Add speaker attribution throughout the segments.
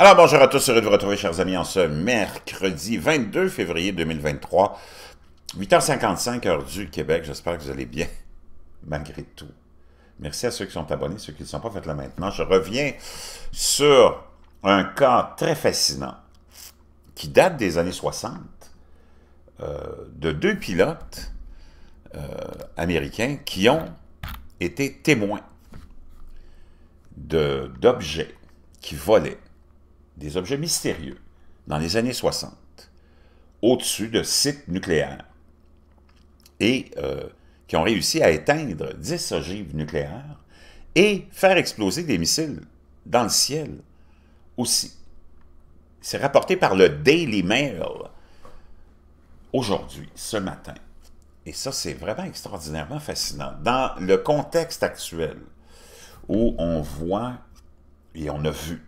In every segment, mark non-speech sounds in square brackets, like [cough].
Speaker 1: Alors bonjour à tous, heureux de vous retrouver chers amis en ce mercredi 22 février 2023, 8h55 heure du Québec. J'espère que vous allez bien [laughs] malgré tout. Merci à ceux qui sont abonnés, ceux qui ne sont pas, faites là maintenant. Je reviens sur un cas très fascinant qui date des années 60 euh, de deux pilotes euh, américains qui ont été témoins d'objets qui volaient des objets mystérieux dans les années 60 au-dessus de sites nucléaires et euh, qui ont réussi à éteindre 10 ogives nucléaires et faire exploser des missiles dans le ciel aussi. C'est rapporté par le Daily Mail aujourd'hui, ce matin. Et ça, c'est vraiment extraordinairement fascinant. Dans le contexte actuel où on voit et on a vu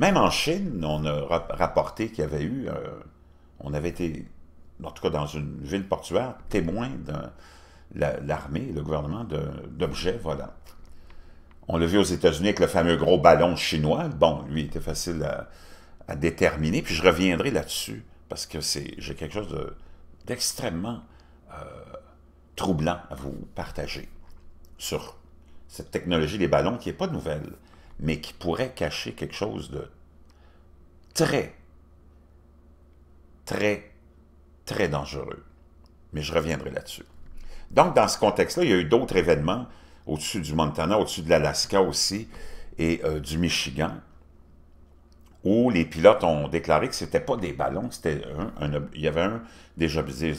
Speaker 1: même en Chine, on a rapporté qu'il y avait eu, euh, on avait été, en tout cas dans une ville portuaire, témoin de l'armée et le gouvernement d'objets volants. On l'a vu aux États-Unis avec le fameux gros ballon chinois. Bon, lui, il était facile à, déterminer, puis je reviendrai là-dessus, parce que j'ai quelque chose d'extrêmement euh, troublant à vous partager sur cette technologie des ballons qui n'est pas nouvelle mais qui pourrait cacher quelque chose de très, très, très dangereux. Mais je reviendrai là-dessus. Donc, dans ce contexte-là, il y a eu d'autres événements au-dessus du Montana, au-dessus de l'Alaska aussi, et euh, du Michigan, où les pilotes ont déclaré que ce n'était pas des ballons, c'était un, il y avait un, des,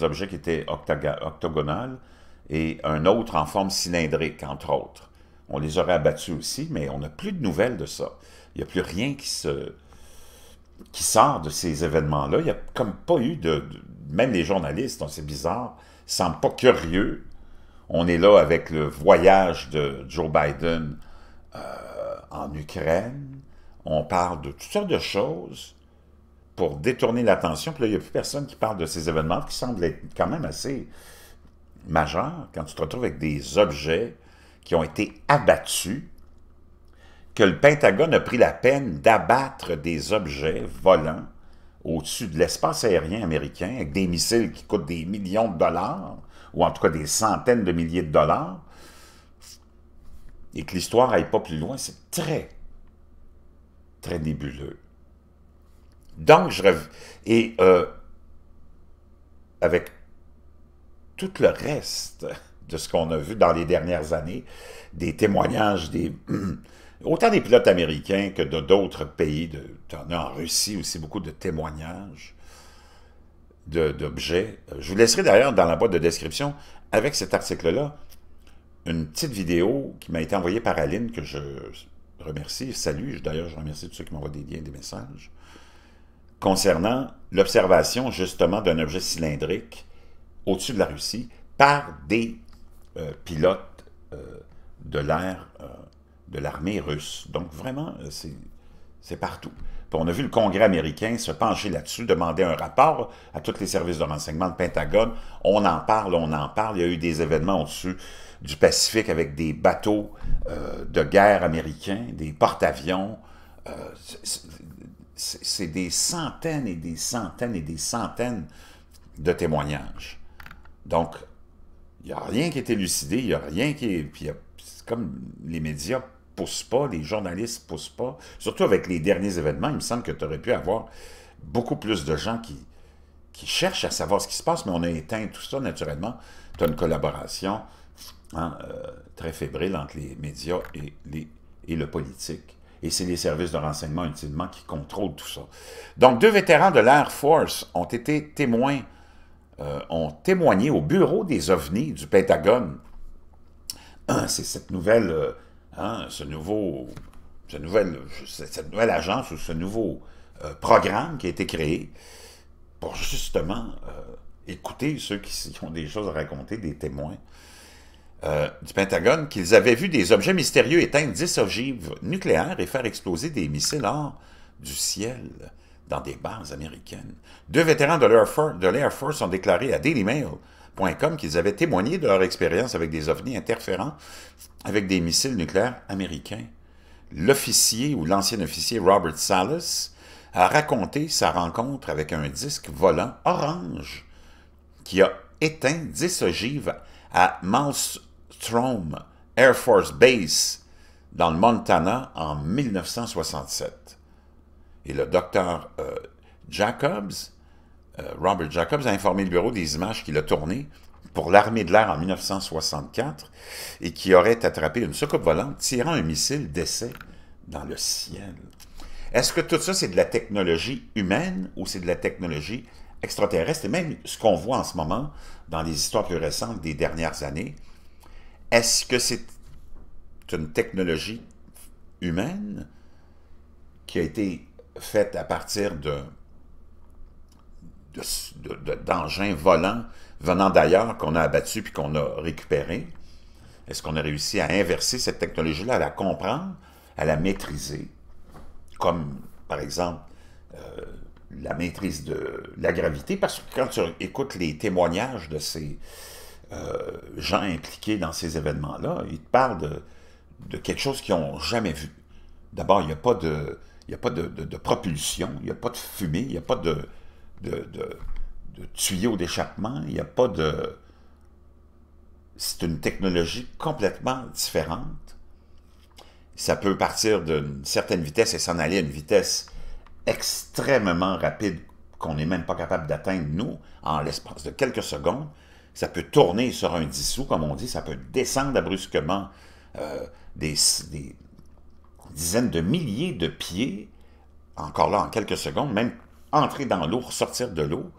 Speaker 1: objets, qui étaient octogonaux et un autre en forme cylindrique, entre autres on les aurait abattus aussi, mais on n'a plus de nouvelles de ça. Il n'y a plus rien qui sort de ces événements-là. Il n'y a comme pas eu de, Même les journalistes, c'est bizarre, ne semblent pas curieux. On est là avec le voyage de Joe Biden euh, en Ukraine. On parle de toutes sortes de choses pour détourner l'attention. Puis là, il n'y a plus personne qui parle de ces événements qui semblent être quand même assez majeurs quand tu te retrouves avec des objets qui ont été abattus, que le Pentagone a pris la peine d'abattre des objets volants au-dessus de l'espace aérien américain avec des missiles qui coûtent des millions de dollars, ou en tout cas des centaines de milliers de dollars, et que l'histoire n'aille pas plus loin, c'est très, très nébuleux. Donc, je Et euh, avec tout le reste de ce qu'on a vu dans les dernières années, des témoignages des... [clears throat] Autant des pilotes américains que de d'autres pays, en as en Russie aussi beaucoup de témoignages d'objets. Je vous laisserai d'ailleurs dans la boîte de description, avec cet article-là, une petite vidéo qui m'a été envoyée par Aline, que je remercie, salue, d'ailleurs je remercie tous ceux qui m'envoient des liens, des messages, concernant l'observation justement d'un objet cylindrique au-dessus de la Russie par des euh, pilote euh, de l'air euh, de l'armée russe. Donc vraiment, c'est partout. on a vu le Congrès américain se pencher là-dessus, demander un rapport à tous les services de renseignement, de Pentagone. On en parle, on en parle. Il y a eu des événements au-dessus du Pacifique avec des bateaux de guerre américains, des porte-avions. c'est des centaines et des centaines et des centaines de témoignages. Donc, il n'y a rien qui est élucidé, il n'y a rien qui est... Puis c'est comme les médias poussent pas, les journalistes poussent pas. Surtout avec les derniers événements, il me semble que tu aurais pu avoir beaucoup plus de gens qui, qui cherchent à savoir ce qui se passe, mais on a éteint tout ça naturellement. Tu as une collaboration hein, euh, très fébrile entre les médias et, les, et le politique. Et c'est les services de renseignement, ultimement, qui contrôlent tout ça. Donc, deux vétérans de l'Air Force ont été témoins euh, ont témoigné au bureau des ovnis du Pentagone. Ah, c'est cette nouvelle, euh, hein, ce nouveau, cette nouvelle agence ou ce nouveau euh, programme qui a été créé pour justement écouter ceux qui ont des choses à raconter, des témoins du Pentagone, qu'ils avaient vu des objets mystérieux éteindre 10 ogives nucléaires et faire exploser des missiles hors du ciel dans des bases américaines. Deux vétérans de l'Air Force, ont déclaré à DailyMail.com qu'ils avaient témoigné de leur expérience avec des ovnis interférents avec des missiles nucléaires américains. L'officier ou l'ancien officier Robert Salas a raconté sa rencontre avec un disque volant orange qui a éteint 10 ogives à Malmstrom Air Force Base dans le Montana en 1967. Et le docteur euh, Jacobs, euh, Robert Jacobs, a informé le bureau des images qu'il a tournées pour l'armée de l'air en 1964 et qui aurait attrapé une soucoupe volante tirant un missile d'essai dans le ciel. Est-ce que tout ça, c'est de la technologie humaine ou c'est de la technologie extraterrestre? Et même ce qu'on voit en ce moment dans les histoires plus récentes des dernières années, est-ce que c'est une technologie humaine qui a été faite à partir d'engins de, volants venant d'ailleurs qu'on a abattu puis qu'on a récupéré Est-ce qu'on a réussi à inverser cette technologie-là, à la comprendre, à la maîtriser, comme par exemple euh, la maîtrise de la gravité? Parce que quand tu écoutes les témoignages de ces euh, gens impliqués dans ces événements-là, ils te parlent de, de quelque chose qu'ils n'ont jamais vu. D'abord, il n'y a pas de il n'y a pas de, propulsion, il n'y a pas de fumée, il n'y a pas de, de, tuyau d'échappement, il n'y a pas de... C'est une technologie complètement différente. Ça peut partir d'une certaine vitesse et s'en aller à une vitesse extrêmement rapide qu'on n'est même pas capable d'atteindre, nous, en l'espace de quelques secondes. Ça peut tourner sur un dissous, comme on dit, ça peut descendre brusquement euh, des dizaines de milliers de pieds, encore là en quelques secondes, même entrer dans l'eau, ressortir de l'eau,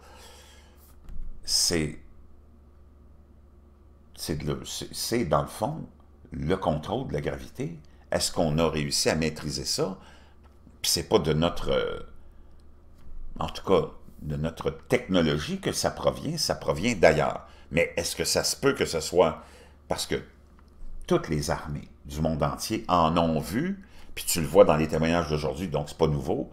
Speaker 1: c'est c'est dans le fond le contrôle de la gravité. Est-ce qu'on a réussi à maîtriser ça? Puis c'est pas de notre, en tout cas, de notre technologie que ça provient, ça provient d'ailleurs. Mais est-ce que ça se peut que ce soit... Parce que toutes les armées du monde entier en ont vu puis tu le vois dans les témoignages d'aujourd'hui, donc c'est pas nouveau.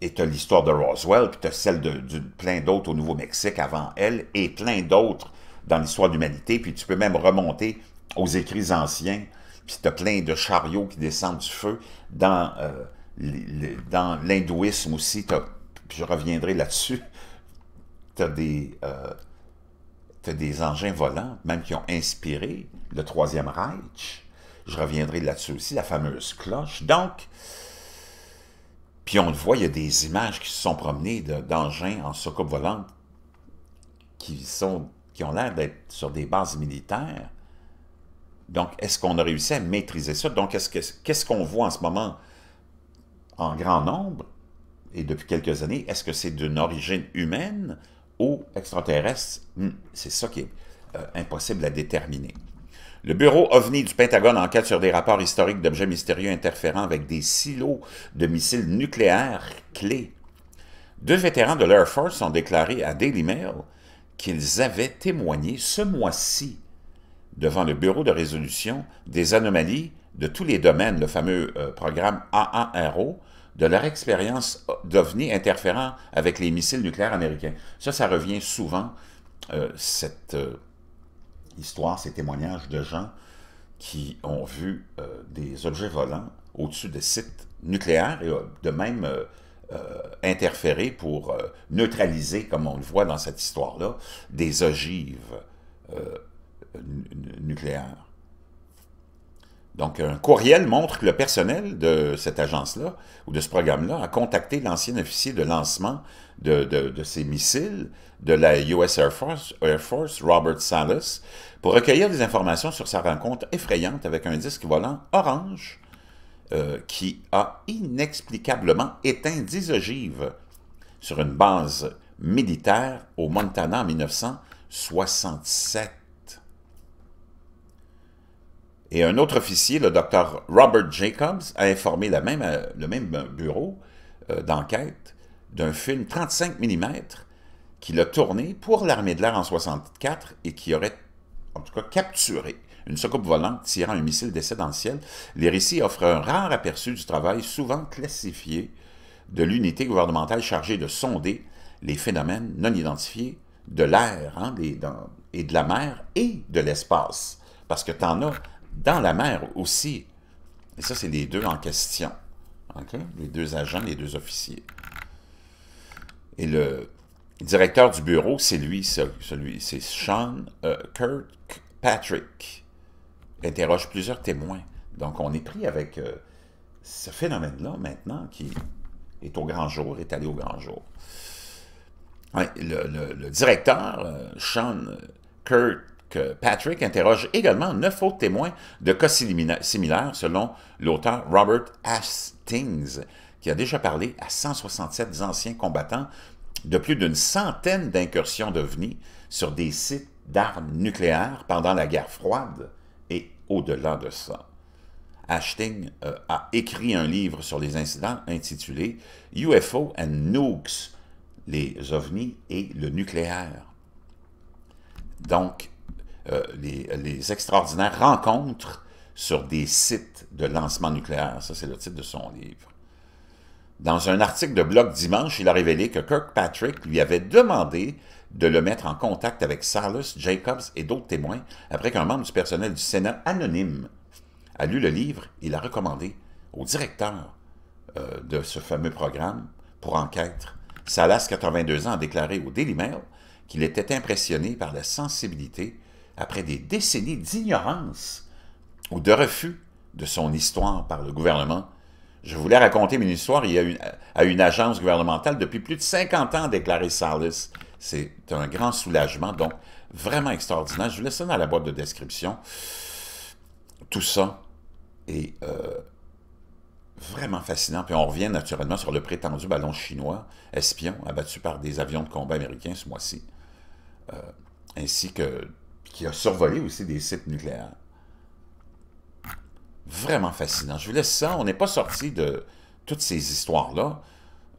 Speaker 1: Et tu as l'histoire de Roswell, puis tu as celle de, plein d'autres au Nouveau-Mexique avant elle, et plein d'autres dans l'histoire de l'humanité. Puis tu peux même remonter aux écrits anciens, puis tu as plein de chariots qui descendent du feu. Dans euh, l'hindouisme aussi, je reviendrai là-dessus, tu des... Euh, as des engins volants, même qui ont inspiré le Troisième Reich. Je reviendrai là-dessus aussi, la fameuse cloche. Donc, puis on le voit, il y a des images qui se sont promenées d'engins en soucoupe volante qui, sont, qui ont l'air d'être sur des bases militaires. Donc, est-ce qu'on a réussi à maîtriser ça? Donc, qu'est-ce qu'on voit en ce moment en grand nombre et depuis quelques années? Est-ce que c'est d'une origine humaine ou extraterrestre? Hmm, c'est ça qui est euh, impossible à déterminer. Le bureau OVNI du Pentagone enquête sur des rapports historiques d'objets mystérieux interférant avec des silos de missiles nucléaires clés. Deux vétérans de l'Air Force ont déclaré à Daily Mail qu'ils avaient témoigné ce mois-ci devant le Bureau de résolution des anomalies de tous les domaines, le fameux euh, programme AARO, de leur expérience d'OVNI interférant avec les missiles nucléaires américains. Ça, ça revient souvent, euh, cette... Euh, Histoire, ces témoignages de gens qui ont vu euh, des objets volants au-dessus des sites nucléaires et euh, de même interféré euh, interférer pour neutraliser, comme on le voit dans cette histoire-là, des ogives nucléaires. Donc, un courriel montre que le personnel de cette agence-là, ou de ce programme-là, a contacté l'ancien officier de lancement de, ces missiles de la US Air Force, Robert Salas, pour recueillir des informations sur sa rencontre effrayante avec un disque volant orange euh, qui a inexplicablement éteint 10 ogives sur une base militaire au Montana en 1967. Et un autre officier, le docteur Robert Jacobs, a informé la même, euh, le même bureau euh, d'enquête d'un film 35 mm qu'il a tourné pour l'armée de l'air en 1964 et qui aurait, en tout cas, capturé une soucoupe volante tirant un missile d'essai dans le ciel. Les récits offrent un rare aperçu du travail souvent classifié de l'unité gouvernementale chargée de sonder les phénomènes non identifiés de l'air hein, et de la mer et de l'espace. Parce que tu en as dans la mer aussi. Et ça, c'est les deux en question. Les deux agents, les deux officiers. Et le directeur du bureau, c'est lui, c'est Sean euh, Kurt Patrick, Interroge plusieurs témoins. Donc, on est pris avec euh, ce phénomène-là maintenant qui est au grand jour, est allé au grand jour. le, directeur, euh, Sean Kirkpatrick, Patrick interroge également neuf autres témoins de cas similaires selon l'auteur Robert Hastings, qui a déjà parlé à 167 anciens combattants de plus d'une centaine d'incursions d'OVNI sur des sites d'armes nucléaires pendant la guerre froide et au-delà de ça. Hastings euh, a écrit un livre sur les incidents intitulé UFO and Nukes, les ovnis et le nucléaire. Donc, euh, les, extraordinaires rencontres sur des sites de lancement nucléaire. Ça, c'est le titre de son livre. Dans un article de Blog Dimanche, il a révélé que Kirkpatrick lui avait demandé de le mettre en contact avec Salas, Jacobs et d'autres témoins après qu'un membre du personnel du Sénat anonyme a lu le livre Il l'a recommandé au directeur euh, de ce fameux programme pour enquête. Salas, 82 ans, a déclaré au Daily Mail qu'il était impressionné par la sensibilité après des décennies d'ignorance ou de refus de son histoire par le gouvernement. Je voulais raconter mon histoire à une agence gouvernementale depuis plus de 50 ans, déclaré Sarlis. C'est un grand soulagement, donc vraiment extraordinaire. Je vous laisse ça dans la boîte de description. Tout ça est euh, vraiment fascinant. Puis on revient naturellement sur le prétendu ballon chinois, espion, abattu par des avions de combat américains ce mois-ci. Euh, ainsi que qui a survolé aussi des sites nucléaires. Vraiment fascinant. Je vous laisse ça. On n'est pas sorti de toutes ces histoires-là.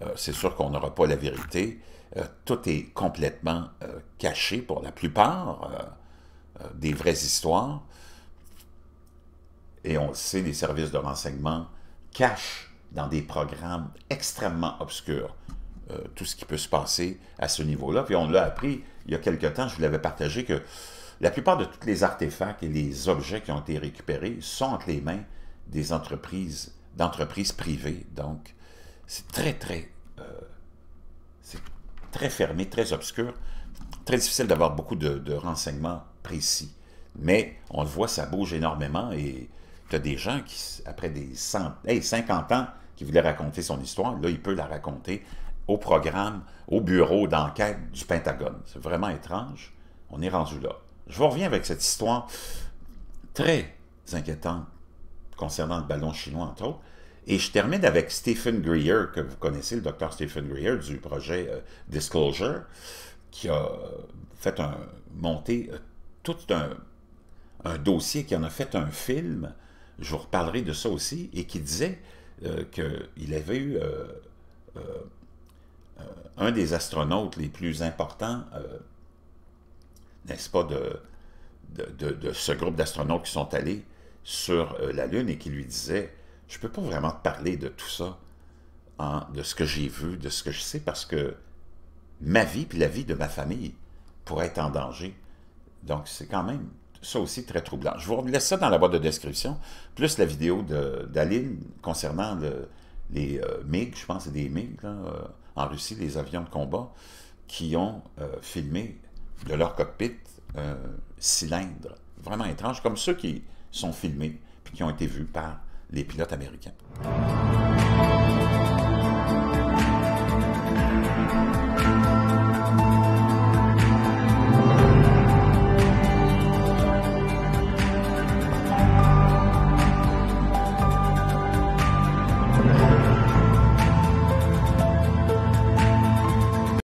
Speaker 1: Euh, c'est sûr qu'on n'aura pas la vérité. Euh, tout est complètement euh, caché pour la plupart des vraies histoires. Et on le sait, les services de renseignement cachent dans des programmes extrêmement obscurs tout ce qui peut se passer à ce niveau-là. Puis on l'a appris il y a quelque temps, je vous l'avais partagé, que la plupart de tous les artefacts et les objets qui ont été récupérés sont entre les mains des entreprises, d'entreprises privées. Donc, c'est très, très, euh, très fermé, très obscur, très difficile d'avoir beaucoup de, renseignements précis. Mais on le voit, ça bouge énormément et tu as des gens qui, après des cent, 50 ans, qui voulaient raconter son histoire, là, il peut la raconter au programme, au bureau d'enquête du Pentagone. C'est vraiment étrange. On est rendu là. Je vous reviens avec cette histoire très inquiétante concernant le ballon chinois, entre autres. Et je termine avec Stephen Greer, que vous connaissez, le docteur Stephen Greer du projet euh, Disclosure, qui a fait un, monter euh, tout un, dossier, qui en a fait un film, je vous reparlerai de ça aussi, et qui disait euh, qu'il avait eu un des astronautes les plus importants n'est-ce pas, de, de, ce groupe d'astronautes qui sont allés sur euh, la Lune et qui lui disaient, Je ne peux pas vraiment parler de tout ça, hein, de ce que j'ai vu, de ce que je sais, parce que ma vie puis la vie de ma famille pourrait être en danger. » Donc, c'est quand même ça aussi très troublant. Je vous laisse ça dans la boîte de description, plus la vidéo d'Aline concernant les euh, MiG, je pense c'est des MiG, euh, en Russie, les avions de combat, qui ont filmé de leur cockpit un euh, cylindre, vraiment étrange, comme ceux qui sont filmés puis qui ont été vus par les pilotes américains.